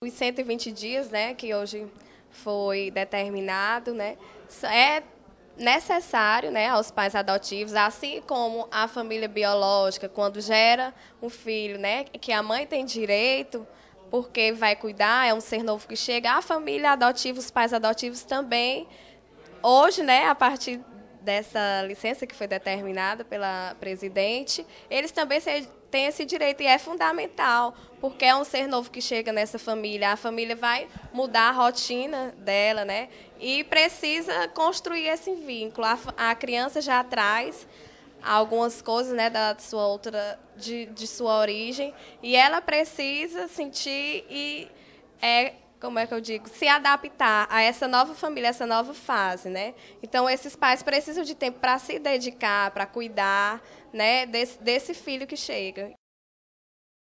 Os 120 dias, né, que hoje foi determinado, né, é necessário, né, aos pais adotivos, assim como a família biológica, quando gera um filho, né, que a mãe tem direito, porque vai cuidar, é um ser novo que chega, a família adotiva, os pais adotivos também, hoje, né, a partir dessa licença que foi determinada pela presidente, eles também têm esse direito e é fundamental, porque é um ser novo que chega nessa família. A família vai mudar a rotina dela, né? E precisa construir esse vínculo. A, a criança já traz algumas coisas né da sua outra de, de sua origem e ela precisa sentir e é, como é que eu digo, se adaptar a essa nova família, essa nova fase, né? Então esses pais precisam de tempo para se dedicar, para cuidar, né, desse, desse filho que chega.